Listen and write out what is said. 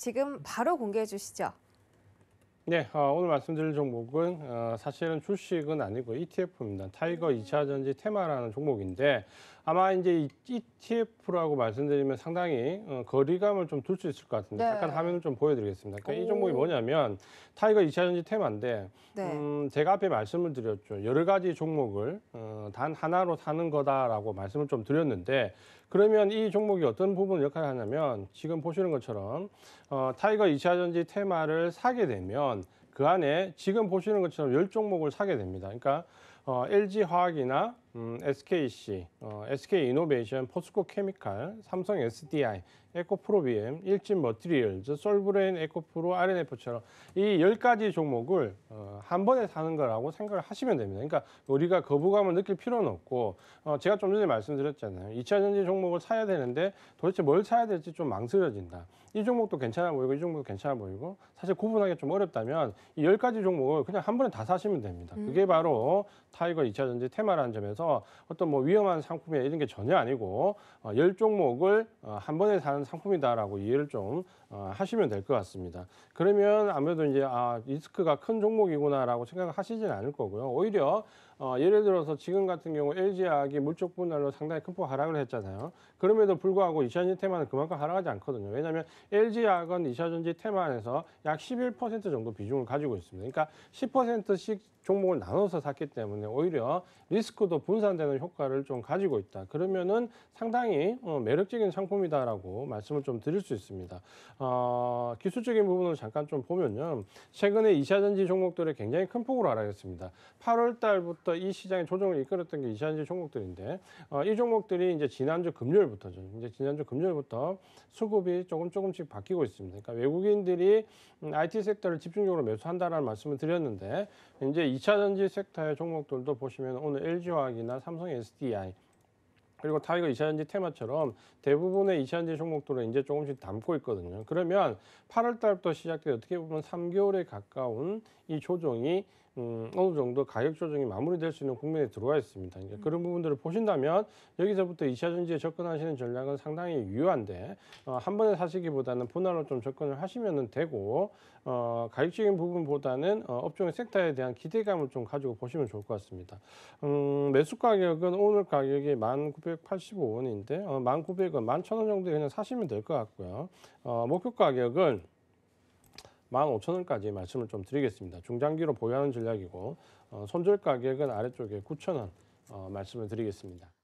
지금 바로 공개해 주시죠. 네, 어, 오늘 말씀드릴 종목은 어, 사실은 주식은 아니고 ETF입니다. 타이거 2차전지 음. 테마라는 종목인데 아마 이제 ETF라고 말씀드리면 상당히 어, 거리감을 좀 둘 수 있을 것 같은데 네. 잠깐 화면을 좀 보여드리겠습니다. 그러니까 이 종목이 뭐냐면 타이거 2차전지 테마인데 네. 음, 제가 앞에 말씀을 드렸죠. 여러 가지 종목을 어, 단 하나로 사는 거다라고 말씀을 좀 드렸는데 그러면 이 종목이 어떤 부분 을 역할을 하냐면 지금 보시는 것처럼 어, 타이거 2차전지 테마를 사게 되면 되면 그 안에 지금 보시는 것처럼 열 종목을 사게 됩니다. 그러니까 어, LG 화학이나 음, SKC, 어, SK이노베이션, 포스코케미칼, 삼성 SDI, 에코프로비엠, 일진 머티리얼즈, 솔브레인, 에코프로, RNF처럼 이 10가지 종목을 어, 한 번에 사는 거라고 생각을 하시면 됩니다. 그러니까 우리가 거부감을 느낄 필요는 없고 어, 제가 좀 전에 말씀드렸잖아요. 2차전지 종목을 사야 되는데 도대체 뭘 사야 될지 좀 망설여진다. 이 종목도 괜찮아 보이고 이 종목도 괜찮아 보이고 사실 구분하기 좀 어렵다면 이 10가지 종목을 그냥 한 번에 다 사시면 됩니다. 음. 그게 바로 타이거 2차전지 테마라는 점에서 있어서 어떤 뭐 위험한 상품이나 이런 게 전혀 아니고 어, 열 종목을 어, 한 번에 사는 상품이다라고 이해를 좀 어, 하시면 될 것 같습니다. 그러면 아무래도 이제 아 리스크가 큰 종목이구나라고 생각 하시진 않을 거고요. 오히려 어, 예를 들어서 지금 같은 경우 LG화학이 물적 분할로 상당히 큰 폭 하락을 했잖아요. 그럼에도 불구하고 이차전지 테마는 그만큼 하락하지 않거든요. 왜냐하면 LG화학은 이차전지 테마 안에서 약 11% 정도 비중을 가지고 있습니다. 그러니까 10%씩 종목을 나눠서 샀기 때문에 오히려 리스크도 분산되는 효과를 좀 가지고 있다. 그러면은 상당히 어, 매력적인 상품이다라고 말씀을 좀 드릴 수 있습니다. 어, 기술적인 부분을 잠깐 좀 보면요. 최근에 이차전지 종목들이 굉장히 큰 폭으로 하락했습니다. 8월 달부터 앞서 이 시장의 조정을 이끌었던 게 이시안지 종목들인데 어, 이 종목들이 이제 지난주 금요일부터죠. 이제 지난주 금요일부터 수급이 조금 조금씩 바뀌고 있습니다. 그러니까 외국인들이 IT 음, 섹터를 집중적으로 매수한다라는 말씀을 드렸는데 이제 2차 전지 섹터의 종목들도 보시면 오늘 LG화학이나 삼성 SDI 그리고 타이거 이차전지 테마처럼 대부분의 이차전지 종목들은 이제 조금씩 담고 있거든요. 그러면 8월 달부터 시작돼 어떻게 보면 3개월에 가까운 이 조정이 음, 어느 정도 가격 조정이 마무리될 수 있는 국면에 들어와 있습니다. 그러 음. 그런 부분들을 보신다면 여기서부터 이차전지에 접근하시는 전략은 상당히 유효한데 어, 한 번에 사시기보다는 분할로 좀 접근을 하시면 되고 어, 가격적인 부분보다는 어, 업종의 섹터에 대한 기대감을 좀 가지고 보시면 좋을 것 같습니다. 음, 매수 가격은 오늘 가격이 1985원인데 어, 1900원, 1 0 0 0원 정도에 그냥 사시면 될 것 같고요. 어, 목표 가격은 15,000원까지 말씀을 좀 드리겠습니다. 중장기로 보유하는 전략이고 어, 손절 가격은 아래쪽에 9,000원 어, 말씀을 드리겠습니다.